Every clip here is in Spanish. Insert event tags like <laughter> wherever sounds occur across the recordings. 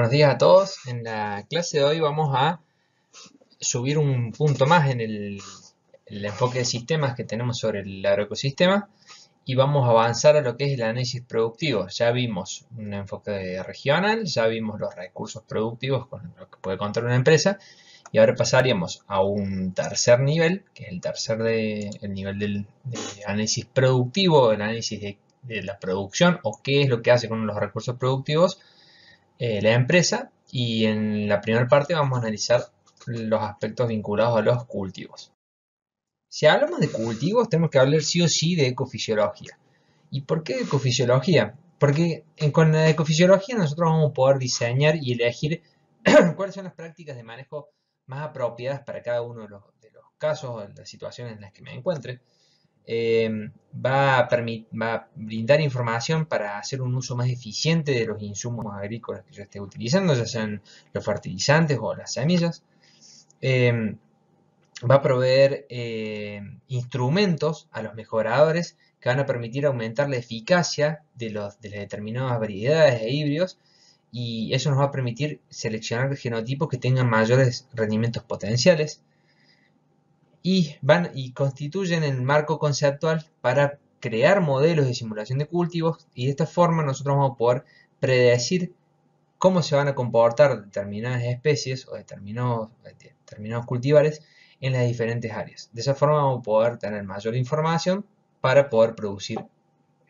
Buenos días a todos. En la clase de hoy vamos a subir un punto más en el, enfoque de sistemas que tenemos sobre el agroecosistema y vamos a avanzar a lo que es el análisis productivo. Ya vimos un enfoque regional, ya vimos los recursos productivos con lo que puede contar una empresa y ahora pasaríamos a un tercer nivel, que es el tercer de, el nivel del, análisis productivo, el análisis de la producción o qué es lo que hace con los recursos productivos eh, la empresa y en la primera parte vamos a analizar los aspectos vinculados a los cultivos. Si hablamos de cultivos tenemos que hablar sí o sí de ecofisiología. ¿Y por qué ecofisiología? Porque con la ecofisiología nosotros vamos a poder diseñar y elegir <clears throat> cuáles son las prácticas de manejo más apropiadas para cada uno de los, de los casos o de las situaciones en las que me encuentre. Em, va, a brindar información para hacer un uso más eficiente de los insumos agrícolas que yo esté utilizando, ya sean los fertilizantes o las semillas. Em, va a proveer em, instrumentos a los mejoradores que van a permitir aumentar la eficacia de, las determinadas variedades e híbridos y eso nos va a permitir seleccionar genotipos que tengan mayores rendimientos potenciales y, van, y constituyen el marco conceptual para crear modelos de simulación de cultivos y de esta forma nosotros vamos a poder predecir cómo se van a comportar determinadas especies o determinados, determinados cultivares en las diferentes áreas. De esa forma vamos a poder tener mayor información para poder producir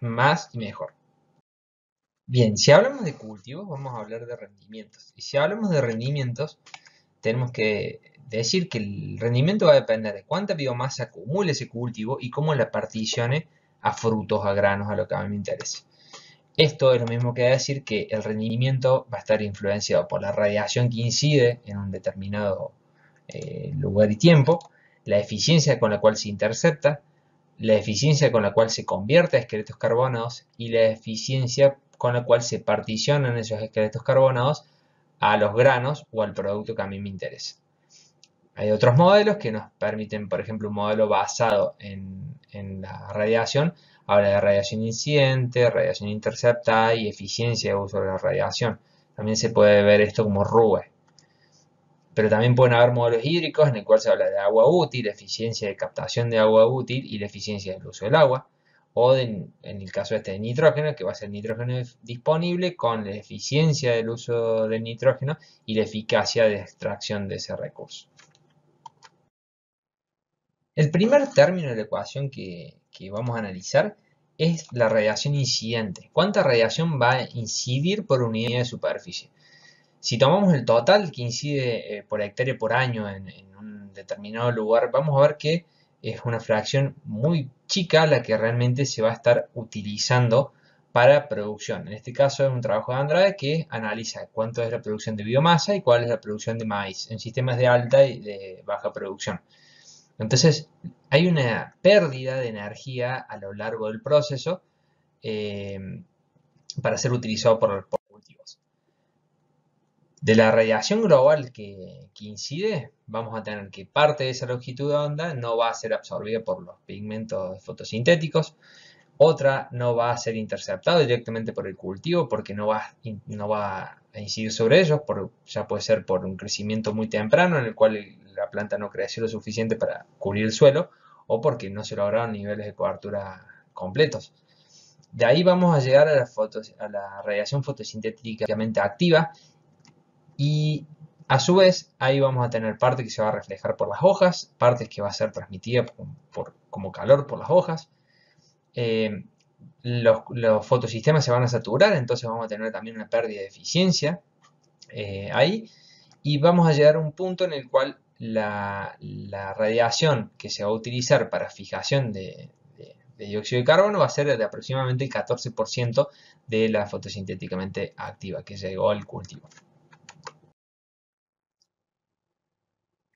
más y mejor. Bien, si hablamos de cultivos, vamos a hablar de rendimientos. Y si hablamos de rendimientos, tenemos que decir que el rendimiento va a depender de cuánta biomasa acumule ese cultivo y cómo la particione a frutos, a granos, a lo que a mí me interesa. Esto es lo mismo que decir que el rendimiento va a estar influenciado por la radiación que incide en un determinado eh, lugar y tiempo, la eficiencia con la cual se intercepta, la eficiencia con la cual se convierte a esqueletos carbonados y la eficiencia con la cual se particionan esos esqueletos carbonados a los granos o al producto que a mí me interesa. Hay otros modelos que nos permiten, por ejemplo, un modelo basado en, la radiación. Habla de radiación incidente, radiación interceptada y eficiencia de uso de la radiación. También se puede ver esto como RUE. Pero también pueden haber modelos hídricos en el cual se habla de agua útil, eficiencia de captación de agua útil y la eficiencia del uso del agua. O en el caso este de nitrógeno, que va a ser nitrógeno disponible con la eficiencia del uso del nitrógeno y la eficacia de extracción de ese recurso. El primer término de la ecuación que, vamos a analizar es la radiación incidente. ¿Cuánta radiación va a incidir por unidad de superficie? Si tomamos el total que incide eh, por hectárea por año en, en, un determinado lugar, vamos a ver que es una fracción muy chica la que realmente se va a estar utilizando para producción. En este caso es un trabajo de Andrade que analiza cuánto es la producción de biomasa y cuál es la producción de maíz en sistemas de alta y de baja producción. Entonces, hay una pérdida de energía a lo largo del proceso eh, para ser utilizado por, los cultivos. De la radiación global que, incide, vamos a tener que parte de esa longitud de onda no va a ser absorbida por los pigmentos fotosintéticos, otra no va a ser interceptada directamente por el cultivo porque no va, a incidir sobre ellos, por, ya puede ser por un crecimiento muy temprano en el cual la planta no creció lo suficiente para cubrir el suelo o porque no se lograron niveles de cobertura completos. De ahí vamos a llegar a la, fotos, a la radiación fotosintéticamente activa y a su vez, ahí vamos a tener parte que se va a reflejar por las hojas, partes que va a ser transmitida por, como calor por las hojas. Eh, los, fotosistemas se van a saturar, entonces vamos a tener también una pérdida de eficiencia eh, ahí. Y vamos a llegar a un punto en el cual la, radiación que se va a utilizar para fijación de, dióxido de carbono va a ser de aproximadamente el 14% de la fotosintéticamente activa que llegó al cultivo.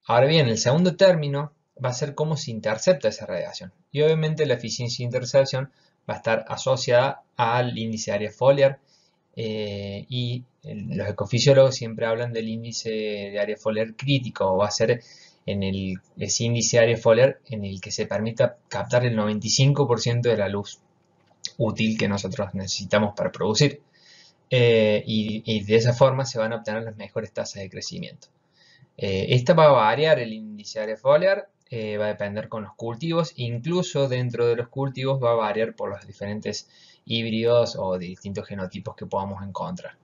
Ahora bien, el segundo término va a ser cómo se intercepta esa radiación. Y obviamente la eficiencia de intercepción va a estar asociada al índice área foliar eh, y los ecofisiólogos siempre hablan del índice de área foliar crítico, o va a ser en el, ese índice de área foliar en el que se permita captar el 95% de la luz útil que nosotros necesitamos para producir. Eh, y, de esa forma se van a obtener las mejores tasas de crecimiento. Eh, esta va a variar el índice de área foliar, va a depender con los cultivos, incluso dentro de los cultivos va a variar por los diferentes híbridos o distintos genotipos que podamos encontrar.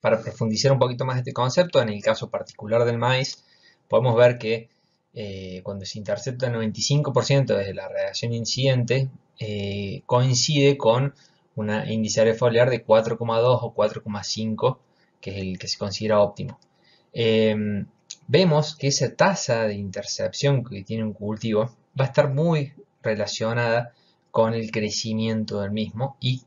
Para profundizar un poquito más este concepto, en el caso particular del maíz, podemos ver que eh, cuando se intercepta el 95% desde la radiación incidente, eh, coincide con una índice foliar de 4,2 o 4,5, que es el que se considera óptimo. Em, vemos que esa tasa de intercepción que tiene un cultivo va a estar muy relacionada con el crecimiento del mismo y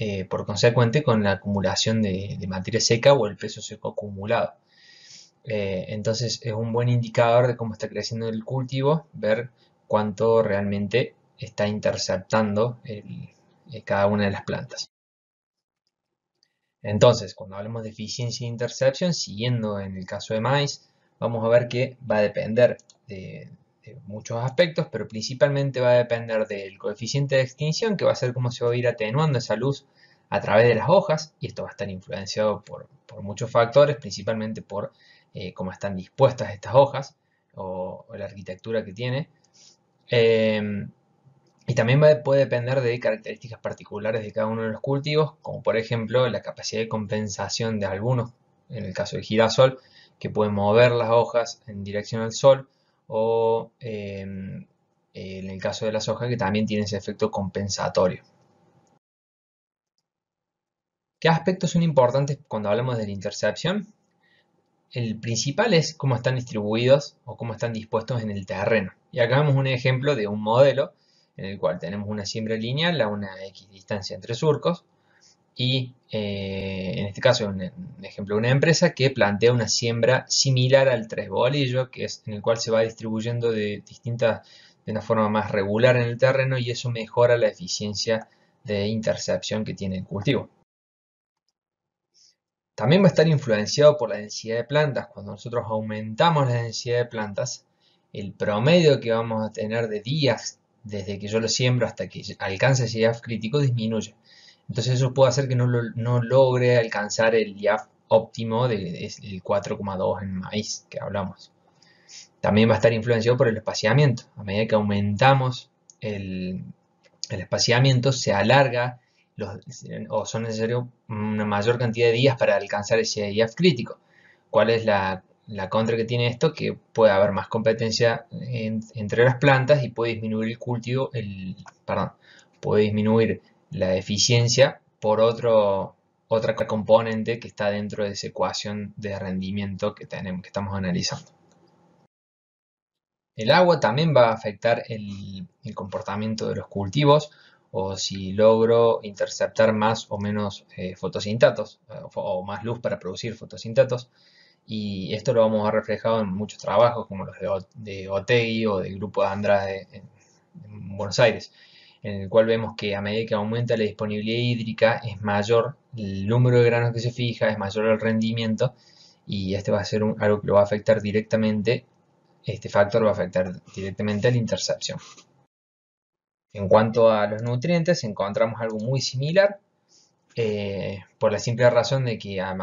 eh, por consecuente con la acumulación de, materia seca o el peso seco acumulado. Eh, entonces es un buen indicador de cómo está creciendo el cultivo, ver cuánto realmente está interceptando eh, cada una de las plantas. Entonces, cuando hablamos de eficiencia de intercepción, siguiendo en el caso de maíz, vamos a ver que va a depender de, eh, muchos aspectos, pero principalmente va a depender del coeficiente de extinción, que va a ser cómo se va a ir atenuando esa luz a través de las hojas, y esto va a estar influenciado por, muchos factores, principalmente por eh, cómo están dispuestas estas hojas o, la arquitectura que tiene. Em, y también puede depender de características particulares de cada uno de los cultivos, como por ejemplo la capacidad de compensación de algunos, en el caso del girasol, que pueden mover las hojas en dirección al sol, o em, en el caso de la soja que también tiene ese efecto compensatorio. ¿Qué aspectos son importantes cuando hablamos de la intercepción? El principal es cómo están distribuidos o cómo están dispuestos en el terreno. Y acá vemos un ejemplo de un modelo en el cual tenemos una siembra lineal a una equidistancia distancia entre surcos y eh, en este caso, un, ejemplo ejemplo, una empresa que plantea una siembra similar al tres bolillo, que es en el cual se va distribuyendo de distintas, de una forma más regular en el terreno y eso mejora la eficiencia de intercepción que tiene el cultivo. También va a estar influenciado por la densidad de plantas. Cuando nosotros aumentamos la densidad de plantas, el promedio que vamos a tener de días desde que yo lo siembro hasta que alcance ese IAF crítico disminuye. Entonces eso puede hacer que no, no logre alcanzar el IAF óptimo del de, 4,2 en maíz que hablamos. También va a estar influenciado por el espaciamiento. A medida que aumentamos el, espaciamiento, se alarga los, o son necesarios una mayor cantidad de días para alcanzar ese IAF crítico. ¿Cuál es la, contra que tiene esto? Que puede haber más competencia entre las plantas y puede disminuir el cultivo, el, perdón, puede disminuir la eficiencia por otro, otra componente que está dentro de esa ecuación de rendimiento que, tenemos, que estamos analizando. El agua también va a afectar el, comportamiento de los cultivos o si logro interceptar más o menos eh, fotosintatos eh, o más luz para producir fotosintatos. Y esto lo vamos a ver reflejado en muchos trabajos como los de, o o del grupo de Andrade en Buenos Aires en el cual vemos que a medida que aumenta la disponibilidad hídrica es mayor el número de granos que se fija, es mayor el rendimiento y este va a ser algo que lo va a afectar directamente, este factor va a afectar directamente a la intercepción. En cuanto a los nutrientes encontramos algo muy similar eh, por la simple razón de que al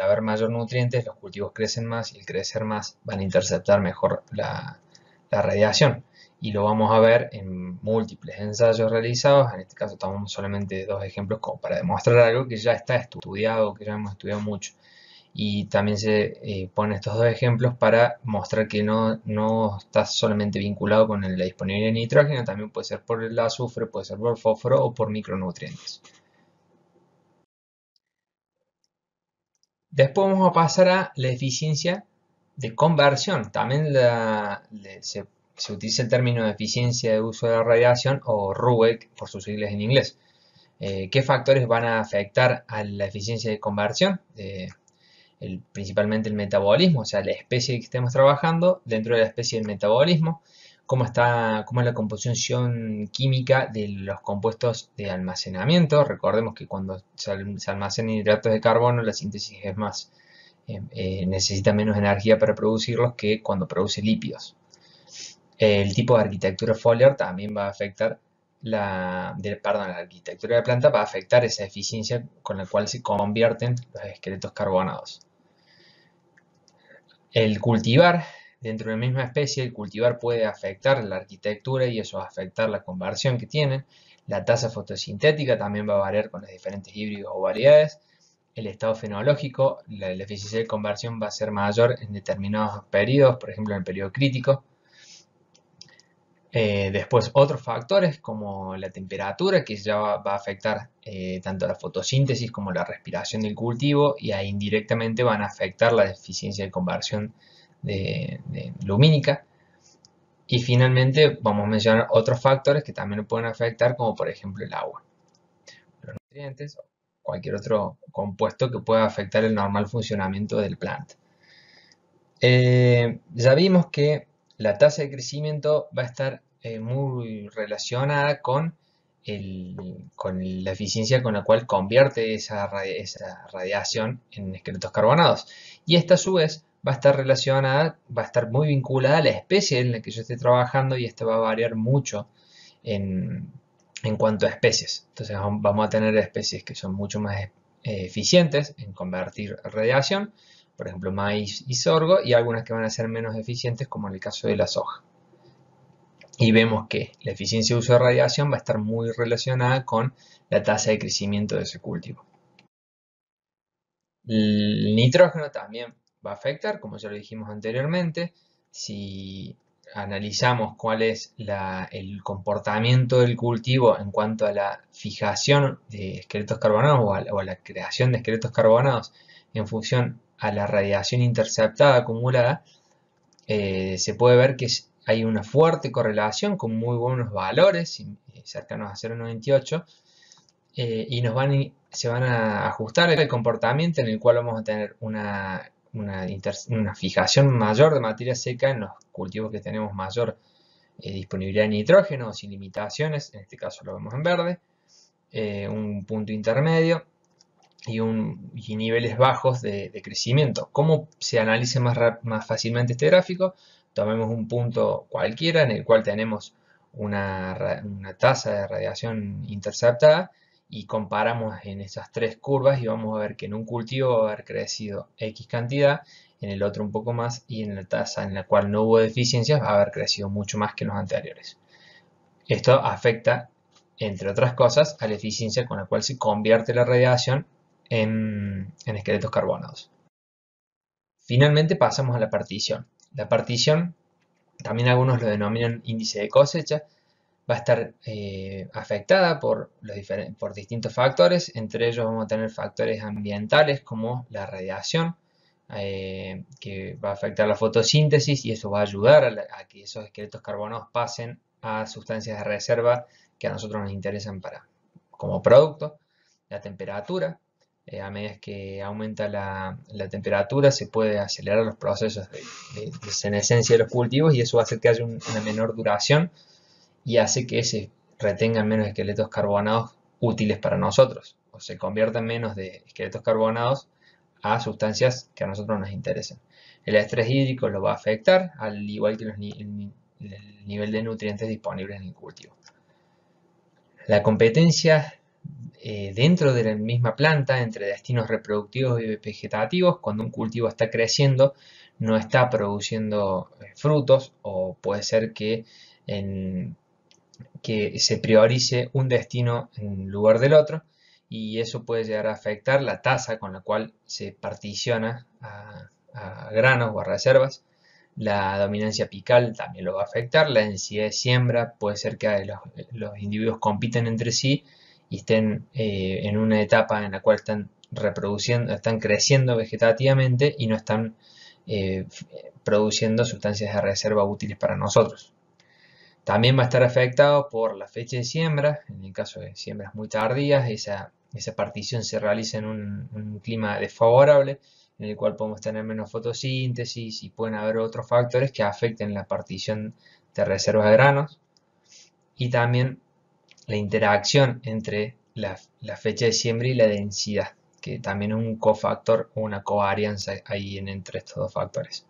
haber mayor nutrientes los cultivos crecen más y el crecer más van a interceptar mejor la, la radiación. Y lo vamos a ver en múltiples ensayos realizados. En este caso tomamos solamente dos ejemplos como para demostrar algo que ya está estudiado, que ya hemos estudiado mucho. Y también se eh, ponen estos dos ejemplos para mostrar que no, no está solamente vinculado con la disponibilidad de nitrógeno, también puede ser por el azufre, puede ser por fósforo o por micronutrientes. Después vamos a pasar a la eficiencia de conversión. También se, utiliza el término de eficiencia de uso de la radiación o RUEC por sus siglas en inglés. Eh, ¿Qué factores van a afectar a la eficiencia de conversión? Eh, principalmente el metabolismo, o sea, la especie que estemos trabajando dentro de la especie del metabolismo, cómo, está, cómo es la composición química de los compuestos de almacenamiento. Recordemos que cuando se almacenan hidratos de carbono, la síntesis es más Em, eh, necesita menos energía para producirlos que cuando produce lípidos. El tipo de arquitectura foliar también va a afectar la, de, perdón, la arquitectura de planta va a afectar esa eficiencia con la cual se convierten los esqueletos carbonados. El cultivar, dentro de la misma especie, el cultivar puede afectar la arquitectura y eso va a afectar la conversión que tienen. La tasa fotosintética también va a variar con los diferentes híbridos o variedades el estado fenológico, la, eficiencia de conversión va a ser mayor en determinados periodos, por ejemplo en el periodo crítico. Eh, después otros factores como la temperatura que ya va, a afectar eh, tanto la fotosíntesis como la respiración del cultivo y ahí indirectamente van a afectar la eficiencia de conversión de, lumínica. Y finalmente vamos a mencionar otros factores que también pueden afectar como por ejemplo el agua. Los nutrientes cualquier otro compuesto que pueda afectar el normal funcionamiento del plant. Eh, ya vimos que la tasa de crecimiento va a estar eh, muy relacionada con, la eficiencia con la cual convierte esa, radiación en esqueletos carbonados. Y esta a su vez va a estar relacionada, va a estar muy vinculada a la especie en la que yo esté trabajando y esto va a variar mucho en, en cuanto a especies. Entonces vamos a tener especies que son mucho más eh, eficientes en convertir radiación, por ejemplo maíz y sorgo, y algunas que van a ser menos eficientes como en el caso de la soja. Y vemos que la eficiencia de uso de radiación va a estar muy relacionada con la tasa de crecimiento de ese cultivo. El nitrógeno también va a afectar, como ya lo dijimos anteriormente, si analizamos cuál es el comportamiento del cultivo en cuanto a la fijación de esqueletos carbonados o a, la creación de esqueletos carbonados en función a la radiación interceptada acumulada, eh, se puede ver que hay una fuerte correlación con muy buenos valores, eh, cercanos a 0,98, eh, y nos van, se van a ajustar el comportamiento en el cual vamos a tener una una, fijación mayor de materia seca en los cultivos que tenemos mayor eh, disponibilidad de nitrógeno sin limitaciones, en este caso lo vemos en verde, eh, un punto intermedio y, un, niveles bajos de, crecimiento. ¿Cómo se analice más, más fácilmente este gráfico? Tomemos un punto cualquiera en el cual tenemos una, una tasa de radiación interceptada y comparamos en esas tres curvas y vamos a ver que en un cultivo va a haber crecido X cantidad, en el otro un poco más y en la tasa en la cual no hubo deficiencias va a haber crecido mucho más que en los anteriores. Esto afecta, entre otras cosas, a la eficiencia con la cual se convierte la radiación en, en esqueletos carbonados. Finalmente pasamos a la partición. La partición, también algunos lo denominan índice de cosecha, va a estar eh, afectada por, los por distintos factores, entre ellos vamos a tener factores ambientales como la radiación, eh, que va a afectar la fotosíntesis y eso va a ayudar a, que esos esqueletos carbonados pasen a sustancias de reserva que a nosotros nos interesan para, como producto, la temperatura, eh, a medida que aumenta la, temperatura se puede acelerar los procesos de, de, de senescencia de los cultivos y eso va a hacer que haya una menor duración y hace que se retengan menos esqueletos carbonados útiles para nosotros, o se conviertan menos de esqueletos carbonados a sustancias que a nosotros nos interesan. El estrés hídrico lo va a afectar, al igual que el, nivel de nutrientes disponibles en el cultivo. La competencia eh, dentro de la misma planta entre destinos reproductivos y vegetativos, cuando un cultivo está creciendo, no está produciendo eh, frutos o puede ser que en que se priorice un destino en lugar del otro y eso puede llegar a afectar la tasa con la cual se particiona a, granos o a reservas. La dominancia apical también lo va a afectar, la densidad de siembra puede ser que los, individuos compiten entre sí y estén eh, en una etapa en la cual están reproduciendo, están creciendo vegetativamente y no están eh, produciendo sustancias de reserva útiles para nosotros. También va a estar afectado por la fecha de siembra, en el caso de siembras muy tardías, esa, esa partición se realiza en un, clima desfavorable, en el cual podemos tener menos fotosíntesis y pueden haber otros factores que afecten la partición de reservas de granos. Y también la interacción entre la, fecha de siembra y la densidad, que también es un cofactor o una covarianza ahí entre estos dos factores.